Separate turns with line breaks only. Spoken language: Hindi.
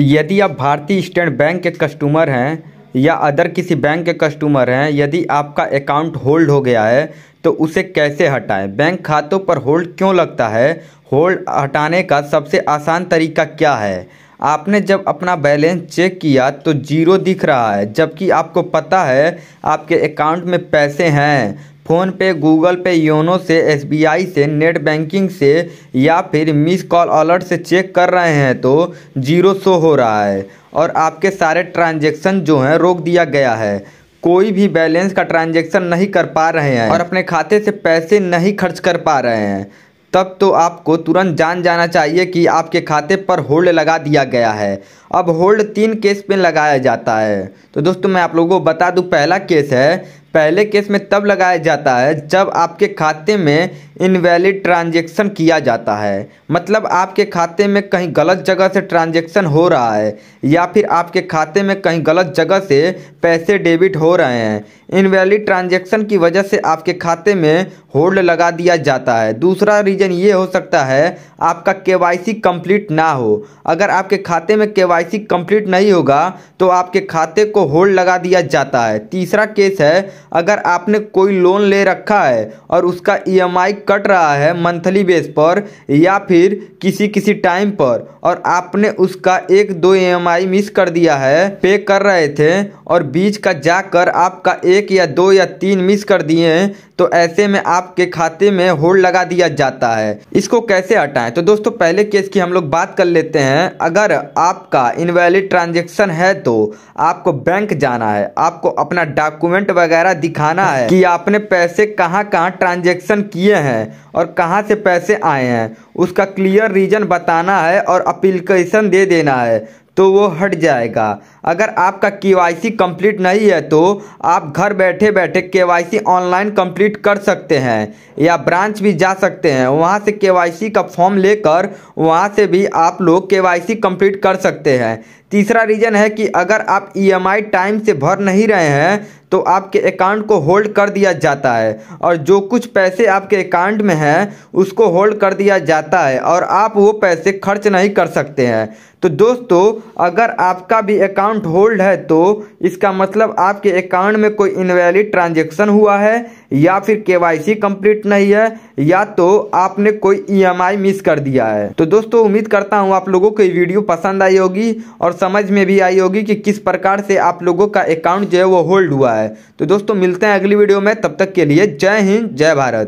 यदि आप भारतीय स्टेट बैंक के कस्टमर हैं या अदर किसी बैंक के कस्टमर हैं यदि आपका अकाउंट होल्ड हो गया है तो उसे कैसे हटाएं बैंक खातों पर होल्ड क्यों लगता है होल्ड हटाने का सबसे आसान तरीका क्या है आपने जब अपना बैलेंस चेक किया तो जीरो दिख रहा है जबकि आपको पता है आपके अकाउंट में पैसे हैं फोन पे गूगल पे योनो से एसबीआई से नेट बैंकिंग से या फिर मिस कॉल अलर्ट से चेक कर रहे हैं तो जीरो शो हो रहा है और आपके सारे ट्रांजेक्शन जो हैं रोक दिया गया है कोई भी बैलेंस का ट्रांजेक्शन नहीं कर पा रहे हैं और अपने खाते से पैसे नहीं खर्च कर पा रहे हैं तब तो आपको तुरंत जान जाना चाहिए कि आपके खाते पर होल्ड लगा दिया गया है अब होल्ड तीन केस में लगाया जाता है तो दोस्तों मैं आप लोगों को बता दूं पहला केस है पहले केस में तब लगाया जाता है जब आपके खाते में इनवैलिड ट्रांजेक्शन किया जाता है मतलब आपके खाते में कहीं गलत जगह से ट्रांजेक्शन हो रहा है या फिर आपके खाते में कहीं गलत जगह से पैसे डेबिट हो रहे हैं इनवैलिड ट्रांजैक्शन की वजह से आपके खाते में होल्ड लगा दिया जाता है दूसरा रीज़न ये हो सकता है आपका केवाईसी कंप्लीट ना हो अगर आपके खाते में केवाईसी कंप्लीट नहीं होगा तो आपके खाते को होल्ड लगा दिया जाता है तीसरा केस है अगर आपने कोई लोन ले रखा है और उसका ई कट रहा है मंथली बेस पर या फिर किसी किसी टाइम पर और आपने उसका एक दो ई मिस कर दिया है पे कर रहे थे और बीच का जाकर आपका एक एक या दो या तीन मिस कर दिए हैं तो ऐसे में आपके खाते में होल्ड लगा दिया जाता है इसको कैसे हटाएं तो दोस्तों पहले केस की हम लोग बात कर लेते हैं अगर आपका इनवैलिड ट्रांजेक्शन है तो आपको बैंक जाना है आपको अपना डॉक्यूमेंट वगैरह दिखाना है कि आपने पैसे कहाँ कहाँ ट्रांजेक्शन किए हैं और कहाँ से पैसे आए हैं उसका क्लियर रीजन बताना है और अप्लीकेशन दे देना है तो वो हट जाएगा अगर आपका के कंप्लीट नहीं है तो आप घर बैठे बैठे के ऑनलाइन कंप्लीट कर सकते हैं या ब्रांच भी जा सकते हैं वहाँ से के का फॉर्म लेकर वहाँ से भी आप लोग के कंप्लीट कर सकते हैं तीसरा रीज़न है कि अगर आप ई टाइम से भर नहीं रहे हैं तो आपके अकाउंट को होल्ड कर दिया जाता है और जो कुछ पैसे आपके अकाउंट में हैं उसको होल्ड कर दिया जाता है और आप वो पैसे खर्च नहीं कर सकते हैं तो दोस्तों अगर आपका भी अकाउंट अकाउंट होल्ड है तो इसका मतलब आपके अकाउंट में कोई इनवैलिड ट्रांजेक्शन हुआ है या फिर केवाईसी कंप्लीट नहीं है या तो आपने कोई ईएमआई e मिस कर दिया है तो दोस्तों उम्मीद करता हूं आप लोगों को ये वीडियो पसंद आई होगी और समझ में भी आई होगी कि किस प्रकार से आप लोगों का अकाउंट जो है वो होल्ड हुआ है तो दोस्तों मिलते हैं अगली वीडियो में तब तक के लिए जय हिंद जय भारत